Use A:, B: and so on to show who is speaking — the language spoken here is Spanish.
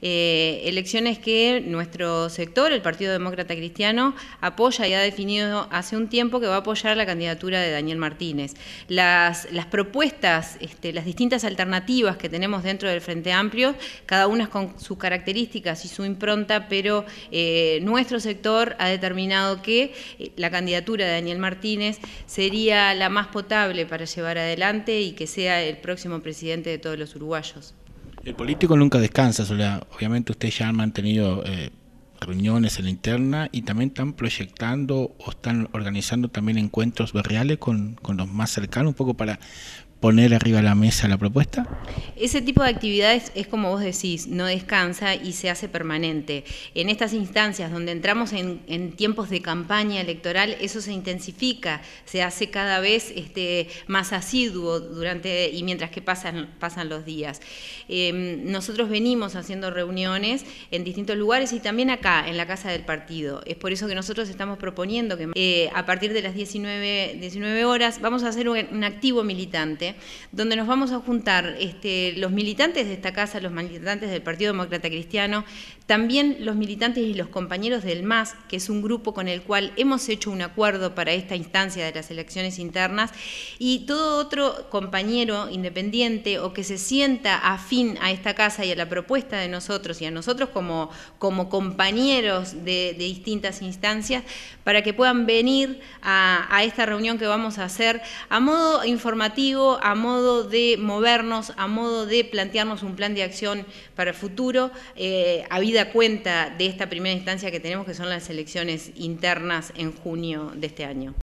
A: Eh, elecciones que nuestro sector, el Partido Demócrata Cristiano, apoya y ha definido hace un tiempo que va a apoyar la candidatura de Daniel Martínez. Las, propuestas, este, las distintas alternativas que tenemos dentro del Frente Amplio, cada una con sus características y su impronta, pero eh, nuestro sector ha determinado que eh, la candidatura de Daniel Martínez sería la más potable para llevar adelante y que sea el próximo presidente de todos los uruguayos.
B: El político nunca descansa, Soledad. Obviamente ustedes ya han mantenido eh, reuniones en la interna y también están proyectando o están organizando también encuentros barriales con, con los más cercanos, un poco para poner arriba de la mesa la propuesta?
A: Ese tipo de actividades es como vos decís, no descansa y se hace permanente. En estas instancias donde entramos en, tiempos de campaña electoral, eso se intensifica, se hace cada vez este, más asiduo durante y mientras que pasan, los días. Em, nosotros venimos haciendo reuniones en distintos lugares y también acá, en la Casa del Partido. Es por eso que nosotros estamos proponiendo que eh, a partir de las 19, 19 horas vamos a hacer un activo militante donde nos vamos a juntar este, los militantes de esta casa, los militantes del Partido Demócrata Cristiano, también los militantes y los compañeros del MAS, que es un grupo con el cual hemos hecho un acuerdo para esta instancia de las elecciones internas, y todo otro compañero independiente o que se sienta afín a esta casa y a la propuesta de nosotros y a nosotros como, como compañeros de, distintas instancias, para que puedan venir a, a esta reunión que vamos a hacer a modo informativo, a modo de movernos, a modo de plantearnos un plan de acción para el futuro, a eh, habida cuenta de esta primera instancia que tenemos, que son las elecciones internas en junio de este año.